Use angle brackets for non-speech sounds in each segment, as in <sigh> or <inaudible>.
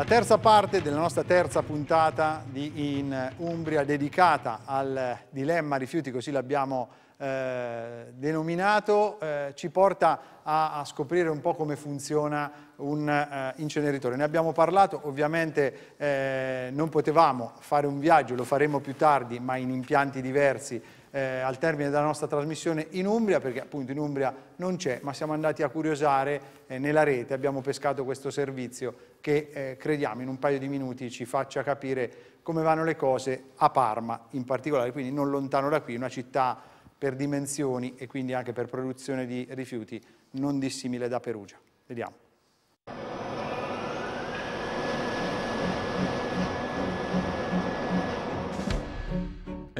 La terza parte della nostra terza puntata di In Umbria dedicata al dilemma rifiuti, così l'abbiamo eh, denominato, eh, ci porta a, a, scoprire un po' come funziona un eh, inceneritore. Ne abbiamo parlato, ovviamente eh, non potevamo fare un viaggio, lo faremo più tardi, ma in impianti diversi eh, al termine della nostra trasmissione in Umbria, perché appunto in Umbria non c'è, ma siamo andati a curiosare eh, nella rete, abbiamo pescato questo servizio che eh, crediamo in un paio di minuti ci faccia capire come vanno le cose a Parma in particolare, quindi non lontano da qui, una città per dimensioni e quindi anche per produzione di rifiuti non dissimile da Perugia. Vediamo.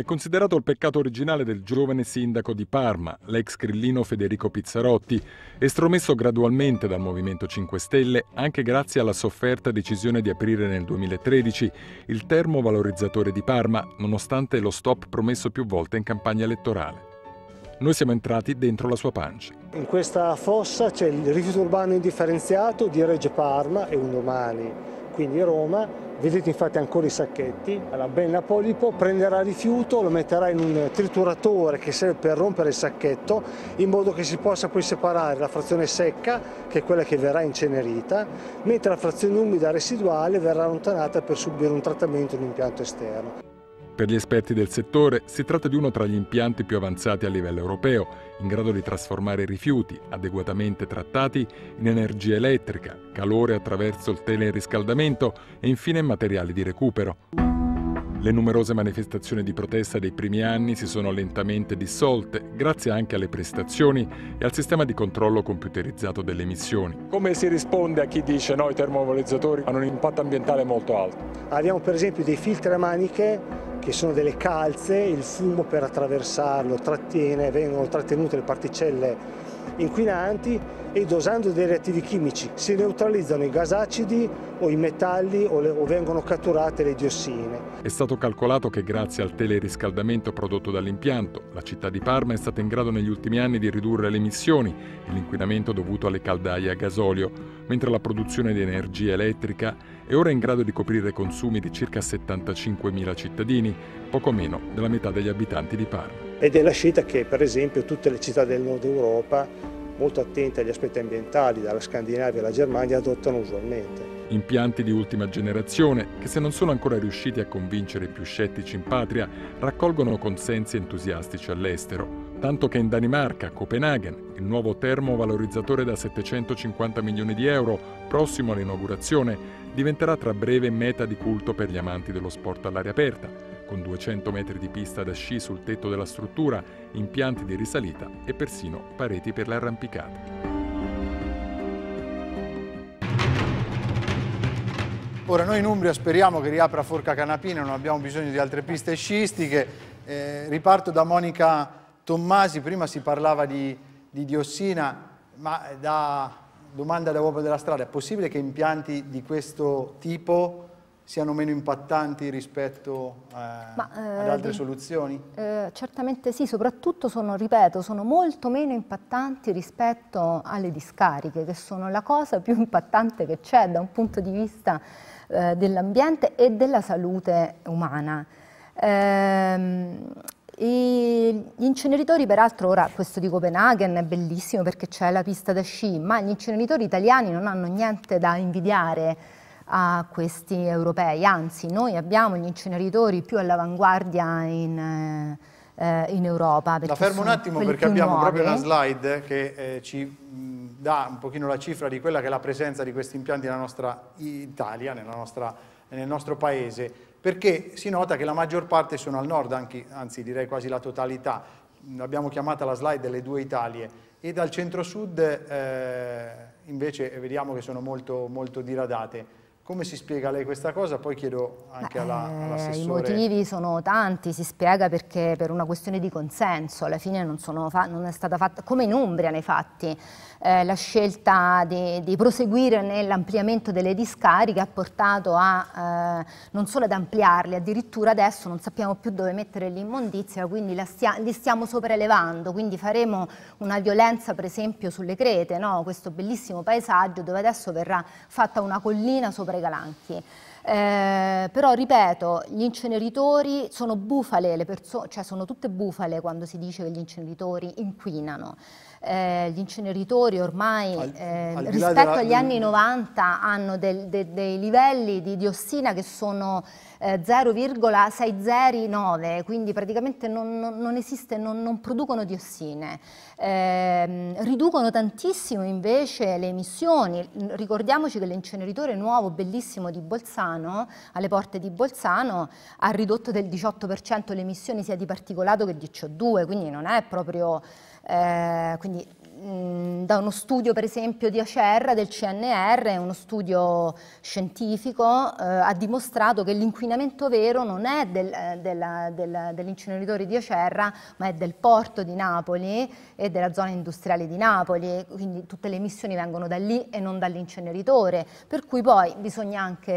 È considerato il peccato originale del giovane sindaco di Parma, l'ex grillino Federico Pizzarotti, estromesso gradualmente dal Movimento 5 Stelle anche grazie alla sofferta decisione di aprire nel 2013 il termovalorizzatore di Parma, nonostante lo stop promesso più volte in campagna elettorale noi siamo entrati dentro la sua pancia. In questa fossa c'è il rifiuto urbano indifferenziato di Reggio Parma e un domani quindi Roma, vedete infatti ancora i sacchetti, la Benna Polipo prenderà rifiuto, lo metterà in un trituratore che serve per rompere il sacchetto in modo che si possa poi separare la frazione secca, che è quella che verrà incenerita, mentre la frazione umida residuale verrà allontanata per subire un trattamento in impianto esterno. Per gli esperti del settore si tratta di uno tra gli impianti più avanzati a livello europeo, in grado di trasformare rifiuti adeguatamente trattati in energia elettrica, calore attraverso il teleriscaldamento e infine materiali di recupero. Le numerose manifestazioni di protesta dei primi anni si sono lentamente dissolte, grazie anche alle prestazioni e al sistema di controllo computerizzato delle emissioni. Come si risponde a chi dice no, i termovalorizzatori hanno un impatto ambientale molto alto? Abbiamo per esempio dei filtri a maniche che sono delle calze, il fumo per attraversarlo trattiene, vengono trattenute le particelle inquinanti e dosando dei reattivi chimici si neutralizzano i gas acidi o i metalli o, le, o vengono catturate le diossine. È stato calcolato che grazie al teleriscaldamento prodotto dall'impianto, la città di Parma è stata in grado negli ultimi anni di ridurre le emissioni e l'inquinamento dovuto alle caldaie a gasolio, mentre la produzione di energia elettrica è ora in grado di coprire consumi di circa 75.000 cittadini, poco meno della metà degli abitanti di Parma. Ed è la scelta che per esempio tutte le città del nord Europa molto attenti agli aspetti ambientali dalla Scandinavia alla Germania adottano usualmente. Impianti di ultima generazione che se non sono ancora riusciti a convincere i più scettici in patria raccolgono consensi entusiastici all'estero. Tanto che in Danimarca, a Copenaghen, il nuovo termovalorizzatore da 750 milioni di euro, prossimo all'inaugurazione, diventerà tra breve meta di culto per gli amanti dello sport all'aria aperta con 200 metri di pista da sci sul tetto della struttura, impianti di risalita e persino pareti per l'arrampicata. Ora noi in Umbria speriamo che riapra Forca Canapina, non abbiamo bisogno di altre piste sciistiche. Eh, riparto da Monica Tommasi, prima si parlava di, di diossina, ma da domanda da uomo della strada, è possibile che impianti di questo tipo siano meno impattanti rispetto eh, Ma, eh, ad altre ehm, soluzioni? Eh, certamente sì, soprattutto sono, ripeto, sono molto meno impattanti rispetto alle discariche, che sono la cosa più impattante che c'è da un punto di vista eh, dell'ambiente e della salute umana. E ehm, gli inceneritori, peraltro, ora questo di Copenaghen è bellissimo perché c'è la pista da sci, ma gli inceneritori italiani non hanno niente da invidiare a questi europei, anzi noi abbiamo gli inceneritori più all'avanguardia in, eh, eh in, Europa. La fermo un attimo perché abbiamo nuove. proprio una slide che eh, ci mm, dà un pochino la cifra di quella che è la presenza di questi impianti nella nostra Italia, nella nostra, nel nostro paese, perché si nota che la maggior parte sono al nord, anche, anzi direi quasi la totalità, l'abbiamo mm, chiamata la slide delle due Italie, e dal centro-sud eh, invece vediamo che sono molto, molto diradate. Come si spiega lei questa cosa? Poi chiedo anche eh, alla, all'assessore. I motivi sono tanti, si spiega perché per una questione di consenso, alla fine non, non è stata fatta, come in Umbria nei fatti, eh, la scelta di, di proseguire nell'ampliamento delle discariche ha portato a eh, non solo ad ampliarle, addirittura adesso non sappiamo più dove mettere l'immondizia, quindi stia, li stiamo sopraelevando, quindi faremo una violenza per esempio sulle crete, no? questo bellissimo paesaggio dove adesso verrà fatta una collina sopra i galanchi. Eh, però ripeto, gli inceneritori sono bufale, cioè sono tutte bufale quando si dice che gli inceneritori inquinano eh, gli inceneritori ormai al, eh, al rispetto della, agli anni 90 mm. hanno del, de, dei livelli di diossina che sono 0,609, eh, quindi praticamente non, non, non esiste, non, non, producono diossine. Eh, riducono tantissimo invece le emissioni, ricordiamoci che l'inceneritore nuovo, bellissimo di Bolzano, alle porte di Bolzano, ha ridotto del 18% le emissioni sia di particolato che di CO2, quindi non è proprio... Eh, quindi da uno studio per esempio di ACR, del CNR, uno studio scientifico, eh, ha dimostrato che l'inquinamento vero non è del, eh, del, del, dell'inceneritore di Acerra, ma è del porto di Napoli e della zona industriale di Napoli, quindi tutte le emissioni vengono da lì e non dall'inceneritore, per cui poi bisogna anche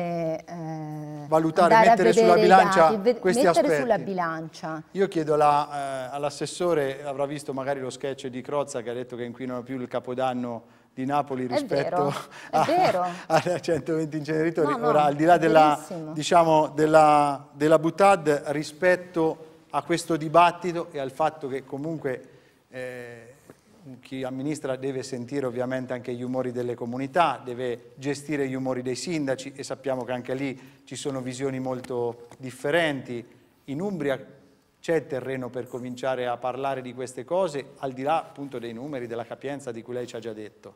eh, valutare, mettere sulla bilancia dati, questi mettere aspetti. Sulla bilancia. Io chiedo alla, eh, all'assessore, avrà visto magari lo sketch di Crozza che ha detto che in inquinano più il capodanno di Napoli rispetto ai <laughs> 120 inceneritori. No, no, Ora, al di là della, diciamo, della, della Butad, rispetto a questo dibattito e al fatto che comunque eh, chi amministra deve sentire ovviamente anche gli umori delle comunità, deve gestire gli umori dei sindaci e sappiamo che anche lì ci sono visioni molto differenti. In Umbria c'è terreno per cominciare a parlare di queste cose, al di là appunto dei numeri, della capienza di cui lei ci ha già detto?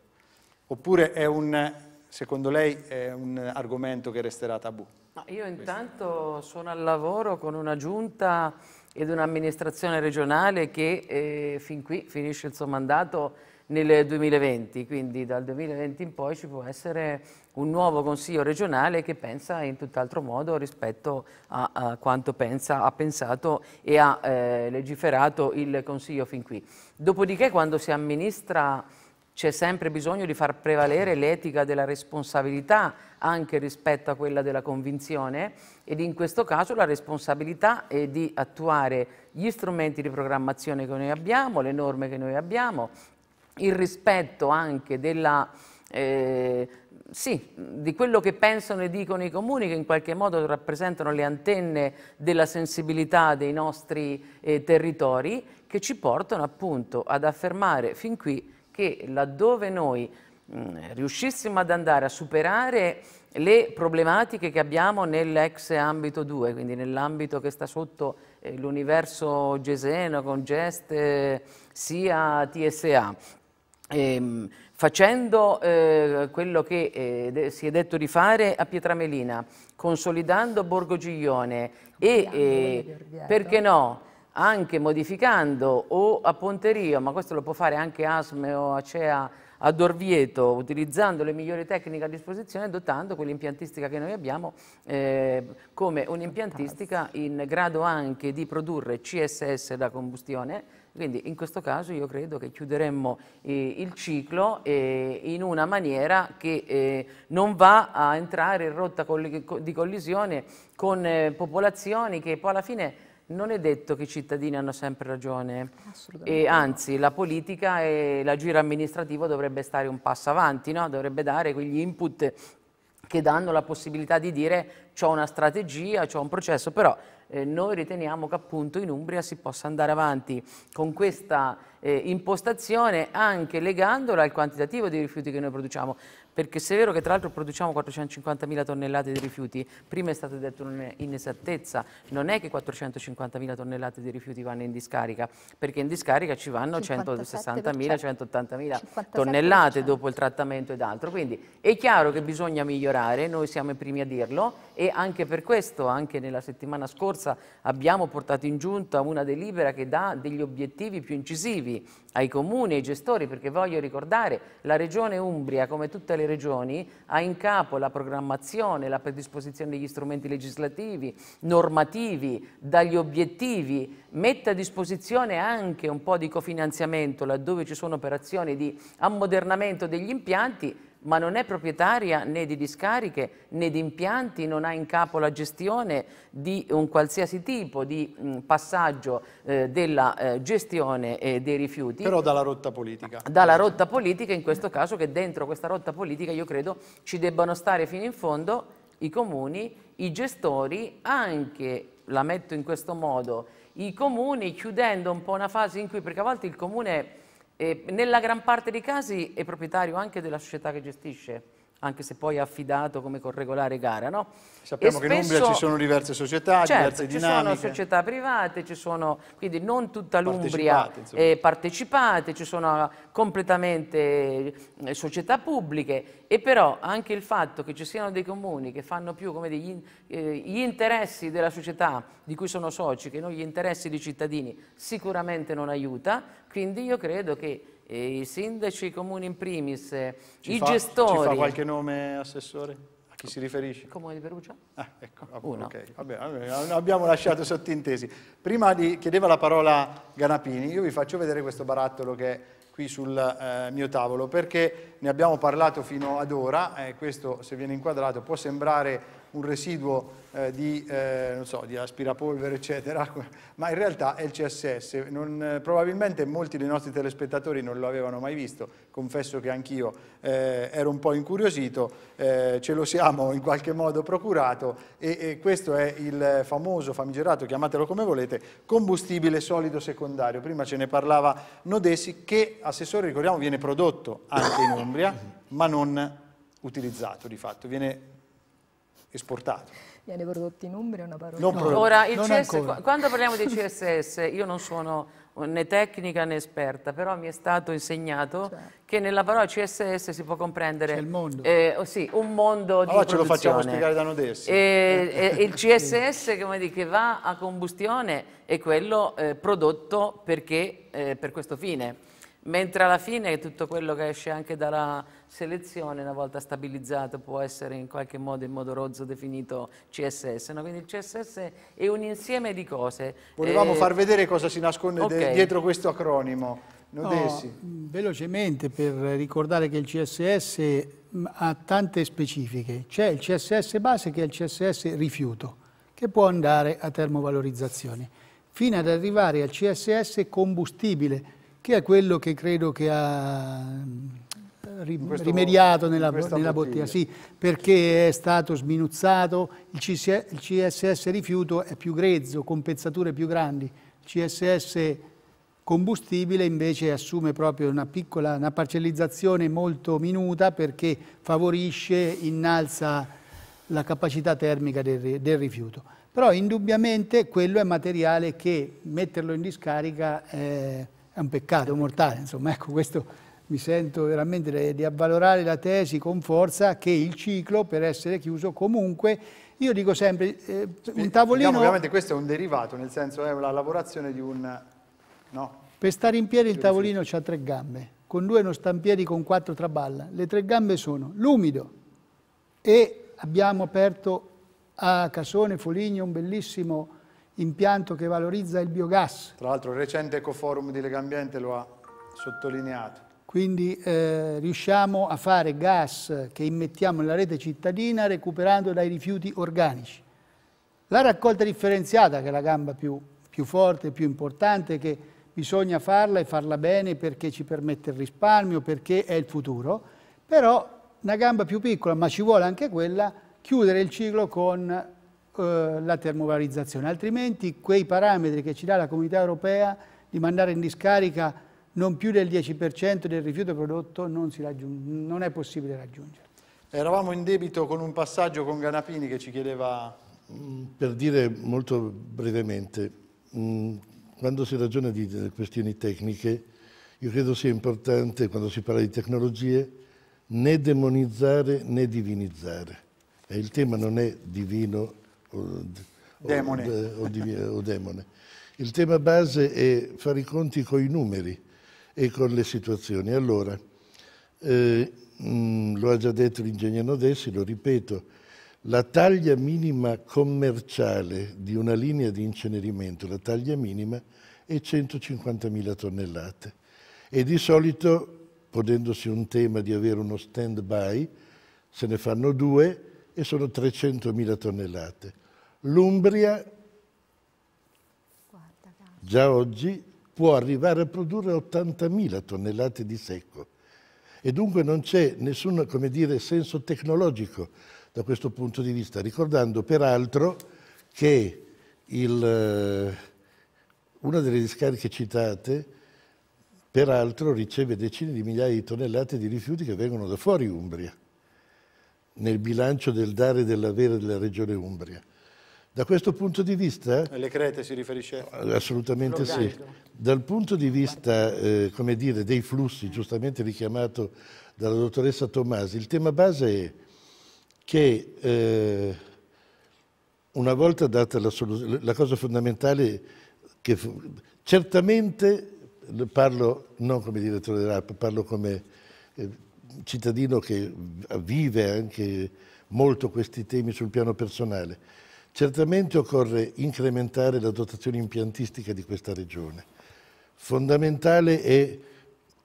Oppure è un, secondo lei, è un argomento che resterà tabù? No, io intanto sono al lavoro con una giunta ed un'amministrazione regionale che eh, fin qui finisce il suo mandato nel 2020, quindi dal 2020 in poi ci può essere un nuovo Consiglio regionale che pensa in tutt'altro modo rispetto a, a quanto pensa, ha pensato e ha eh, legiferato il Consiglio fin qui. Dopodiché quando si amministra c'è sempre bisogno di far prevalere l'etica della responsabilità anche rispetto a quella della convinzione ed in questo caso la responsabilità è di attuare gli strumenti di programmazione che noi abbiamo, le norme che noi abbiamo, il rispetto anche della... Eh, sì, di quello che pensano e dicono i comuni che in qualche modo rappresentano le antenne della sensibilità dei nostri eh, territori che ci portano appunto ad affermare fin qui che laddove noi mm, riuscissimo ad andare a superare le problematiche che abbiamo nell'ex ambito 2, quindi nell'ambito che sta sotto eh, l'universo geseno con geste sia TSA, Ehm, facendo eh, quello che eh, si è detto di fare a Pietramelina, consolidando Borgo Giglione e, eh, certo. perché no, anche modificando o a Ponterio, ma questo lo può fare anche ASME o ACEA a Dorvieto, utilizzando le migliori tecniche a disposizione, dotando quell'impiantistica che noi abbiamo eh, come un'impiantistica in grado anche di produrre CSS da combustione, quindi in questo caso io credo che chiuderemmo eh, il ciclo eh, in una maniera che eh, non va a entrare in rotta colli di collisione con eh, popolazioni che poi alla fine non è detto che i cittadini hanno sempre ragione, e anzi la politica e l'agire amministrativo dovrebbe stare un passo avanti, no? dovrebbe dare quegli input che danno la possibilità di dire c'è una strategia, c'è un processo, però eh, noi riteniamo che appunto in Umbria si possa andare avanti con questa eh, impostazione anche legandola al quantitativo dei rifiuti che noi produciamo, perché se è vero che tra l'altro produciamo 450.000 tonnellate di rifiuti, prima è stato detto un'inesattezza, non è che 450.000 tonnellate di rifiuti vanno in discarica, perché in discarica ci vanno 160.000, 180.000 certo. tonnellate diciamo. dopo il trattamento ed altro, quindi è chiaro che bisogna migliorare, noi siamo i primi a dirlo e anche per questo, anche nella settimana scorsa abbiamo portato in giunta una delibera che dà degli obiettivi più incisivi inclusivi ai comuni, e ai gestori, perché voglio ricordare la Regione Umbria, come tutte le regioni, ha in capo la programmazione, la predisposizione degli strumenti legislativi, normativi, dagli obiettivi, mette a disposizione anche un po' di cofinanziamento laddove ci sono operazioni di ammodernamento degli impianti ma non è proprietaria né di discariche né di impianti, non ha in capo la gestione di un qualsiasi tipo di mm, passaggio eh, della eh, gestione eh, dei rifiuti. Però dalla rotta politica. Dalla rotta politica in questo caso che dentro questa rotta politica io credo ci debbano stare fino in fondo i comuni, i gestori, anche, la metto in questo modo, i comuni chiudendo un po' una fase in cui perché a volte il comune e nella gran parte dei casi è proprietario anche della società che gestisce anche se poi affidato come con regolare gara. No? Sappiamo spesso, che in Umbria ci sono diverse società, certo, diverse dinamiche. ci sono società private, ci sono, quindi non tutta l'Umbria partecipate, partecipate, ci sono completamente eh, società pubbliche e però anche il fatto che ci siano dei comuni che fanno più degli, eh, gli interessi della società di cui sono soci che non gli interessi dei cittadini sicuramente non aiuta, quindi io credo che i sindaci, i comuni in primis, eh, ci i fa, gestori. Ci fa qualche nome, assessore? A chi si riferisce? Comune di Perugia. Ah, ecco, Uno. Okay. Vabbè, vabbè, abbiamo lasciato sottintesi. Prima di, chiedeva la parola Ganapini, io vi faccio vedere questo barattolo che è qui sul eh, mio tavolo, perché ne abbiamo parlato fino ad ora, eh, questo se viene inquadrato può sembrare un residuo eh, di, eh, so, di, aspirapolvere, eccetera, <laughs> ma in realtà è il CSS. Non, eh, probabilmente molti dei nostri telespettatori non lo avevano mai visto, confesso che anch'io eh, ero un po' incuriosito, eh, ce lo siamo in qualche modo procurato e, e, questo è il famoso, famigerato, chiamatelo come volete, combustibile solido secondario. Prima ce ne parlava Nodesi che, assessore, ricordiamo, viene prodotto anche in Umbria, ma non utilizzato di fatto, viene esportato. Viene prodotto in Umbria una parola. Non no. Ora, il non CS, quando parliamo di CSS, io non sono né tecnica né esperta, però mi è stato insegnato cioè. che nella parola CSS si può comprendere mondo. Eh, oh sì, un mondo allora di ce produzione. lo facciamo spiegare da Nodessi. Eh, eh, il CSS come dice, va a combustione è quello eh, prodotto perché, eh, per questo fine mentre alla fine tutto quello che esce anche dalla selezione, una volta stabilizzato, può essere in qualche modo, in modo rozzo, definito CSS. No? Quindi il CSS è un insieme di cose. Volevamo eh... far vedere cosa si nasconde okay. dietro questo acronimo. No, velocemente per ricordare che il CSS mm, ha tante specifiche. C'è il CSS base che è il CSS rifiuto, che può andare a termovalorizzazione, fino ad arrivare al CSS combustibile, che è quello che credo che ha rimediato nella, nella bottiglia, sì, perché è stato sminuzzato, il, CSS, il CSS rifiuto è più grezzo, con pezzature più grandi, il CSS combustibile invece assume proprio una piccola, una parcellizzazione molto minuta perché favorisce, innalza la capacità termica del, del rifiuto. Però indubbiamente quello è materiale che metterlo in discarica... Eh, è un peccato mortale, insomma, ecco questo mi sento veramente di avvalorare la tesi con forza che il ciclo per essere chiuso comunque io dico sempre eh, un diciamo tavolino diciamo, ovviamente questo è un derivato nel senso è la lavorazione di un no. per stare in piedi il tavolino ha tre gambe con due non sta in piedi con quattro traballa le tre gambe sono l'umido e abbiamo aperto a Casone Foligno un bellissimo impianto che valorizza il biogas. Tra l'altro il recente Ecoforum di Lega Ambiente lo ha sottolineato. Quindi eh, riusciamo a fare gas che immettiamo nella rete cittadina recuperando dai rifiuti organici. La raccolta differenziata, che è la gamba più, più forte, più importante, che bisogna farla e farla bene perché ci permette il risparmio, perché è il futuro, però una gamba più piccola, ma ci vuole anche quella, chiudere il ciclo con eh, la termovalorizzazione, altrimenti quei parametri che ci dà la comunità europea di mandare in discarica non più del 10% del rifiuto prodotto non, non è possibile raggiungere. Eravamo in debito con un passaggio con Ganapini che ci chiedeva... Mm, per dire molto brevemente, mm, quando si ragiona di questioni tecniche, io credo sia importante, quando si parla di tecnologie, né demonizzare né divinizzare. il tema non è divino o, demone. O, o, di, o demone. Il tema base è fare i conti con i numeri e con le situazioni. Allora, eh, mh, mm, lo ha già detto l'ingegnere Nodessi, lo ripeto, la taglia minima commerciale di una linea di incenerimento, la taglia minima, è 150.000 tonnellate e di solito, ponendosi un tema di avere uno stand-by, se ne fanno due e sono 300.000 tonnellate l'Umbria già oggi può arrivare a produrre 80.000 tonnellate di secco e dunque non c'è nessun dire, senso tecnologico da questo punto di vista, ricordando peraltro che il, eh, una delle discariche citate peraltro riceve decine di migliaia di tonnellate di rifiuti che vengono da fuori Umbria, nel bilancio del dare e dell'avere della regione Umbria. Da questo punto di vista... Alle crete si riferisce? Eh, assolutamente sì. Dal punto di vista eh, dire, dei flussi, giustamente richiamato dalla dottoressa Tommasi, il tema base è che eh, una volta data la, soluzione, la cosa fondamentale, che certamente, parlo non come direttore dell'ARP, parlo come eh, cittadino che vive anche molto questi temi sul piano personale, Certamente occorre incrementare la dotazione impiantistica di questa regione. Fondamentale è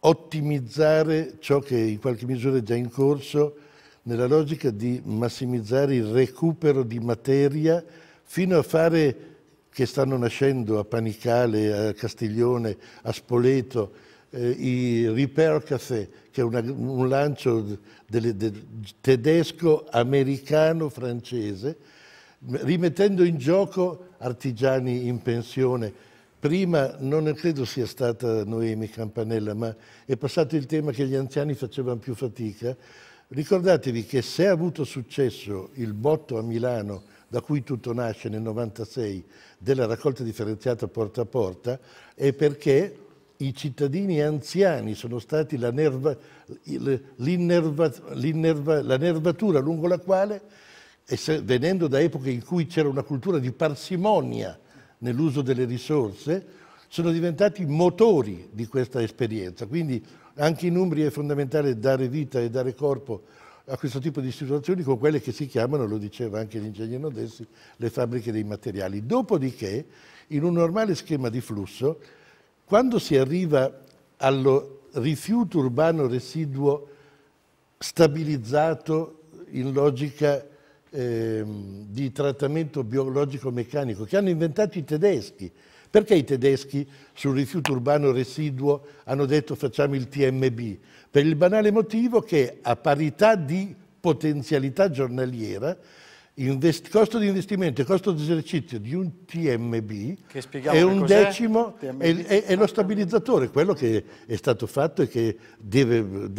ottimizzare ciò che in qualche misura è già in corso nella logica di massimizzare il recupero di materia fino a fare che stanno nascendo a Panicale, a Castiglione, a Spoleto, eh, i Repair Café, che è una, un lancio de, de, tedesco-americano-francese, rimettendo in gioco artigiani in pensione. Prima non credo sia stata Noemi Campanella, ma è passato il tema che gli anziani facevano più fatica. Ricordatevi che se ha avuto successo il botto a Milano, da cui tutto nasce nel 96, della raccolta differenziata porta a porta, è perché i cittadini anziani sono stati la, nerva, il, l la nervatura lungo la quale venendo da epoche in cui c'era una cultura di parsimonia nell'uso delle risorse, sono diventati motori di questa esperienza. Quindi anche in Umbria è fondamentale dare vita e dare corpo a questo tipo di situazioni con quelle che si chiamano, lo diceva anche l'ingegnere Odessi, le fabbriche dei materiali. Dopodiché, in un normale schema di flusso, quando si arriva allo rifiuto urbano residuo stabilizzato in logica ehm, di trattamento biologico meccanico che hanno inventato i tedeschi. Perché i tedeschi sul rifiuto urbano residuo hanno detto facciamo il TMB? Per il banale motivo che a parità di potenzialità giornaliera Invest, costo di investimento e costo di esercizio di un TMB è un decimo, è, è, è, lo stabilizzatore, quello che è stato fatto e che deve,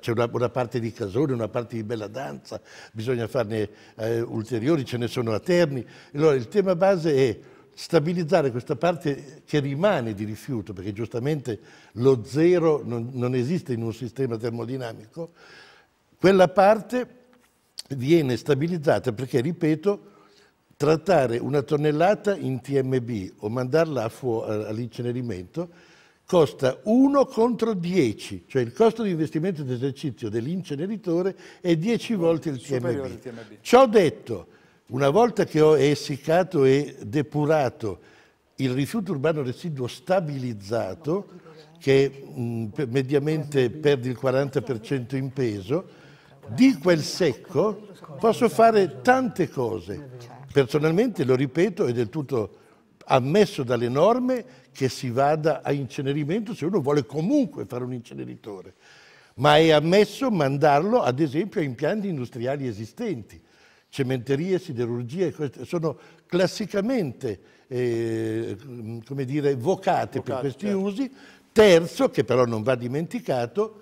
c'è una, una, parte di Casone, una parte di Bella Danza, bisogna farne eh, ulteriori, ce ne sono a Terni. Allora il tema base è stabilizzare questa parte che rimane di rifiuto, perché giustamente lo zero non, non esiste in un sistema termodinamico, quella parte viene stabilizzata perché, ripeto, trattare una tonnellata in TMB o mandarla all'incenerimento costa 1 contro 10, cioè il costo di investimento di esercizio dell'inceneritore è 10 volte il TMB. TMB. Ciò detto, una volta che ho essiccato e depurato il rifiuto urbano residuo stabilizzato, che mh, mediamente perde il 40% in peso, di quel secco posso fare tante cose. Personalmente, lo ripeto, è del tutto ammesso dalle norme che si vada a incenerimento se uno vuole comunque fare un inceneritore, ma è ammesso mandarlo ad esempio a impianti industriali esistenti, cementerie, siderurgie, sono classicamente eh, come dire, vocate, vocate per questi certo. usi. Terzo, che però non va dimenticato,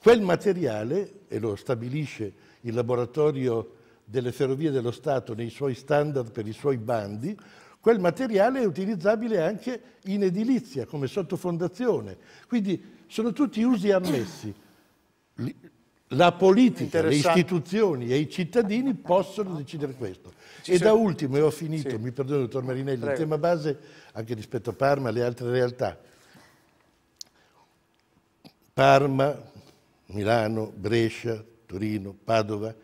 Quel materiale, e lo stabilisce il laboratorio delle ferrovie dello Stato nei suoi standard per i suoi bandi, quel materiale è utilizzabile anche in edilizia, come sottofondazione. Quindi sono tutti usi ammessi. La politica, le istituzioni e i cittadini possono decidere questo. Ci e da ultimo, e ho finito, sì. mi perdono dottor Marinelli, Prego. il tema base anche rispetto a Parma e alle altre realtà. Parma, Milano, Brescia, Torino, Padova,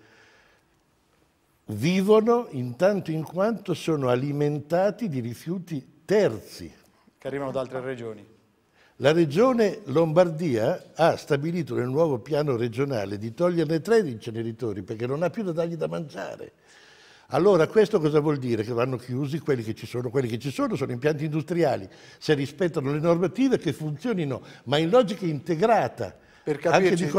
vivono in tanto in quanto sono alimentati di rifiuti terzi. Che arrivano da altre regioni. La regione Lombardia ha stabilito nel nuovo piano regionale di toglierne tre di inceneritori perché non ha più da dargli da mangiare. Allora questo cosa vuol dire? Che vanno chiusi quelli che ci sono, quelli che ci sono sono impianti industriali, se rispettano le normative che funzionino, ma in logica integrata, per capirci,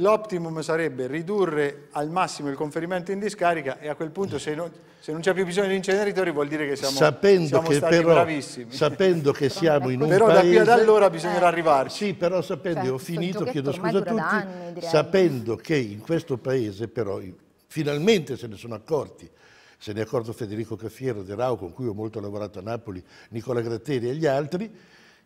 L'optimum sarebbe ridurre al massimo il conferimento in discarica e a quel punto se non, non c'è più bisogno di inceneritori vuol dire che siamo, sapendo siamo che stati però, bravissimi. Sapendo che siamo in un però paese... Però da qui ad allora bisognerà eh. arrivarci. Sì, però sapendo, cioè, ho finito, chiedo scusa a tutti, anni, sapendo che in questo paese però finalmente se ne sono accorti, se ne è accorto Federico Caffiero, De Rao, con cui ho molto lavorato a Napoli, Nicola Gratteri e gli altri,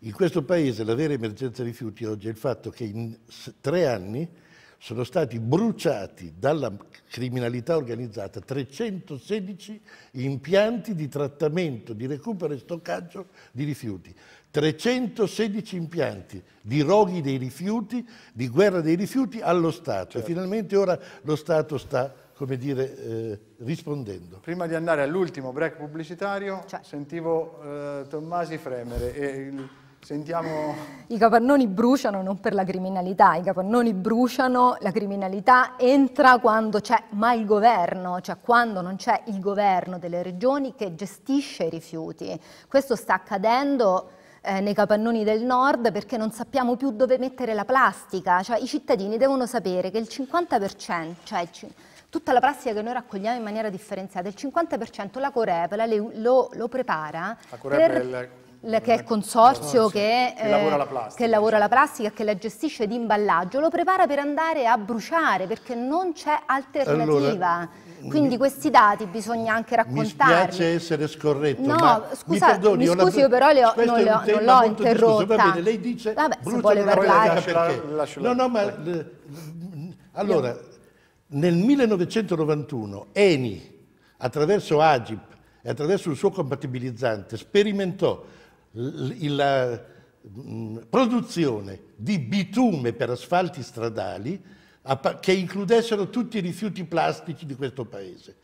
in questo paese la vera emergenza rifiuti oggi è il fatto che in tre anni sono stati bruciati dalla criminalità organizzata 316 impianti di trattamento, di recupero e stoccaggio di rifiuti. 316 impianti di roghi dei rifiuti, di guerra dei rifiuti allo Stato. Certo. E finalmente ora lo Stato sta, come dire, eh, rispondendo. Prima di andare all'ultimo break pubblicitario, Ciao. sentivo eh, Tommasi fremere Sentiamo... I capannoni bruciano non per la criminalità, i capannoni bruciano, la criminalità entra quando c'è ma governo, cioè quando non c'è il governo delle regioni che gestisce i rifiuti. Questo sta accadendo eh, nei capannoni del nord perché non sappiamo più dove mettere la plastica, cioè i cittadini devono sapere che il 50%, cioè tutta la plastica che noi raccogliamo in maniera differenziata, il 50% la Corepela lo, lo, prepara. La Corepela per... è il che è il consorzio che, che, lavora la eh, plastica, che lavora la diciamo. plastica, che la gestisce di imballaggio, lo prepara per andare a bruciare perché non c'è alternativa. Allora, Quindi mi, questi dati bisogna anche raccontarli. Mi piace essere scorretto, no, scusa, mi, perdoni, mi scusi, io però le ho, non l'ho interrotta. va bene, lei dice Vabbè, se vuole parlare. No, no, ma allora eh, io. nel 1991 Eni attraverso Agip e attraverso il suo compatibilizzante sperimentò la produzione di bitume per asfalti stradali che includessero tutti i rifiuti plastici di questo paese.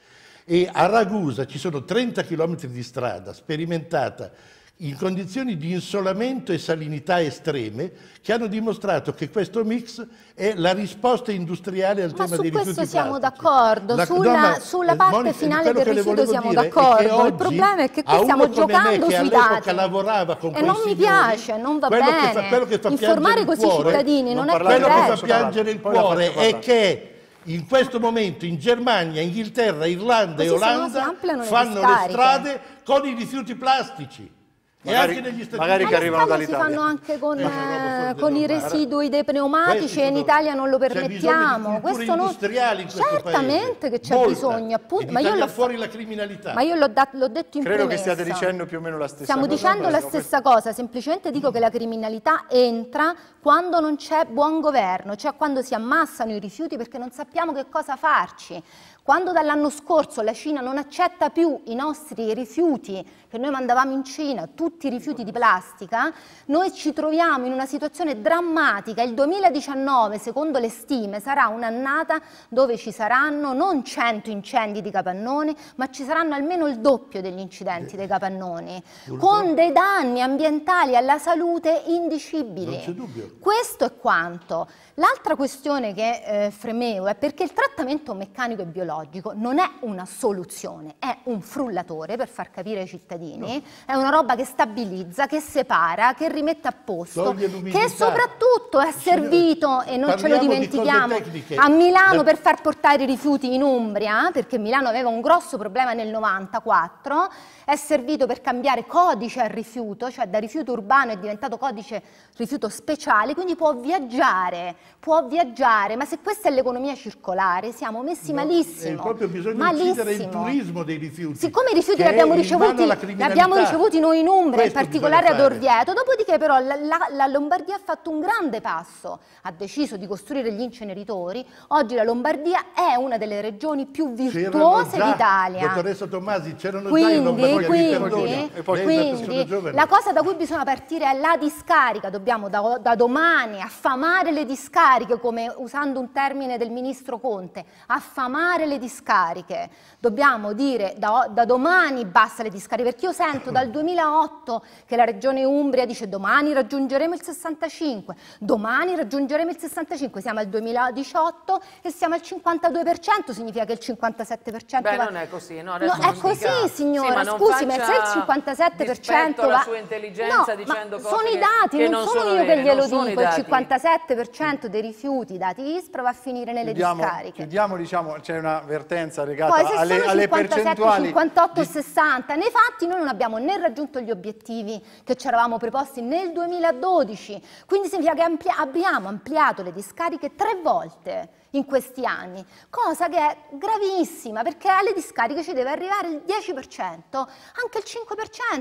E a Ragusa ci sono 30 km di strada sperimentata in condizioni di insolamento e salinità estreme che hanno dimostrato che questo mix è la risposta industriale al ma tema dei rifiuti Ma su questo siamo d'accordo, sulla, no, sulla, eh, parte Monica, finale del rifiuto siamo d'accordo, il problema è che qui stiamo giocando sui dati lavorava con e non mi piace, non va bene, fa, fa informare così i cittadini non, non è corretto. Quello che fa piangere il cuore è che in questo momento in Germania, Inghilterra, Irlanda Così e Olanda fanno le strade con i rifiuti plastici. Magari, e anche negli Stati magari Uniti. che arrivano dall'Italia. Si fanno anche con, eh, eh con i residui dei pneumatici e in Italia non lo permettiamo. Questo non... industriali in Certamente paese. che c'è Molta. bisogno, appunto. Ma io l'ho fuori la criminalità. Ma io l'ho, detto in Credo premessa. che stiate dicendo più o meno la stessa Stiamo cosa. Stiamo dicendo la stessa questo. cosa, semplicemente dico mm. che la criminalità entra quando non c'è buon governo, cioè quando si ammassano i rifiuti perché non sappiamo che cosa farci. Quando dall'anno scorso la Cina non accetta più i nostri rifiuti che noi mandavamo in Cina, tutti i rifiuti di plastica, noi ci troviamo in una situazione drammatica. Il 2019, secondo le stime, sarà un'annata dove ci saranno non 100 incendi di capannoni, ma ci saranno almeno il doppio degli incidenti dei capannoni, con dei danni ambientali alla salute indicibili. Questo è quanto. L'altra questione che eh, fremevo è perché il trattamento meccanico e biologico tecnologico non è una soluzione, è un frullatore per far capire ai cittadini, no. è una roba che stabilizza, che separa, che rimette a posto, che soprattutto è servito, e non ce lo dimentichiamo, di a Milano per far portare i rifiuti in Umbria, perché Milano aveva un grosso problema nel 94, è servito per cambiare codice al rifiuto, cioè da rifiuto urbano è diventato codice rifiuto speciale, quindi può viaggiare, può viaggiare, ma se questa è l'economia circolare siamo messi no, malissimo. È proprio bisogno malissimo. uccidere il turismo dei rifiuti. Siccome i rifiuti li abbiamo, ricevuti, li abbiamo, ricevuti, noi in Umbria, in particolare ad Orvieto, dopodiché però la, la, la Lombardia ha fatto un grande passo, ha deciso di costruire gli inceneritori, oggi la Lombardia è una delle regioni più virtuose d'Italia. Dottoressa Tommasi, c'erano Quindi, già i quindi, quindi, quindi eh, la cosa da cui bisogna partire è la discarica, dobbiamo da, da domani affamare le discariche, come usando un termine del ministro Conte, affamare le discariche, dobbiamo dire da, da domani basta le discariche, perché io sento dal 2008 che la regione Umbria dice domani raggiungeremo il 65, domani raggiungeremo il 65, siamo al 2018 e siamo al 52%, significa che il 57% Beh, va... non è così, no, no è così signora, sì, scusi, scusi, ma se il 57% va... la sua intelligenza no, dicendo cose sono i dati, non, sono, sono io che glielo dico, il 57% dei rifiuti dati ISPRA va a finire nelle chiudiamo, discariche. Chiudiamo, diciamo, c'è una vertenza legata Poi, alle, sono alle 57, percentuali 58 di... 60, nei fatti noi non abbiamo né raggiunto gli obiettivi che ci eravamo preposti nel 2012, quindi significa che amplia abbiamo ampliato le discariche tre volte in questi anni, cosa che è gravissima perché alle discariche ci deve arrivare il 10%, anche il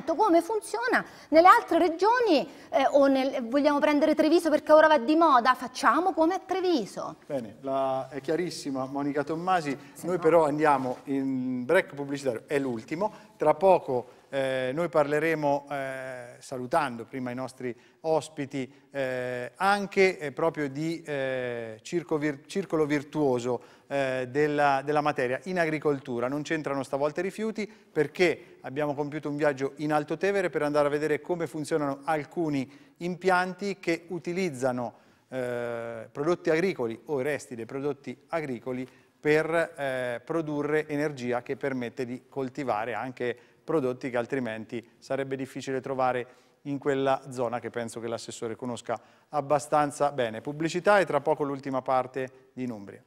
5%, come funziona nelle altre regioni eh, o nel, vogliamo prendere Treviso perché ora va di moda, facciamo come a Treviso. Bene, la, è chiarissima Monica Tommasi, Se noi no. però andiamo in break pubblicitario, è l'ultimo, tra poco eh, noi parleremo, eh, salutando prima i nostri ospiti, eh, anche eh, proprio di eh, vir circolo virtuoso eh, della, della, materia in agricoltura. Non c'entrano stavolta i rifiuti perché abbiamo compiuto un viaggio in Alto Tevere per andare a vedere come funzionano alcuni impianti che utilizzano prodotti agricoli o i resti dei prodotti agricoli per produrre energia che permette di coltivare anche prodotti che altrimenti sarebbe difficile trovare in quella zona che penso che l'assessore conosca abbastanza bene. Pubblicità e tra poco l'ultima parte di Numbria.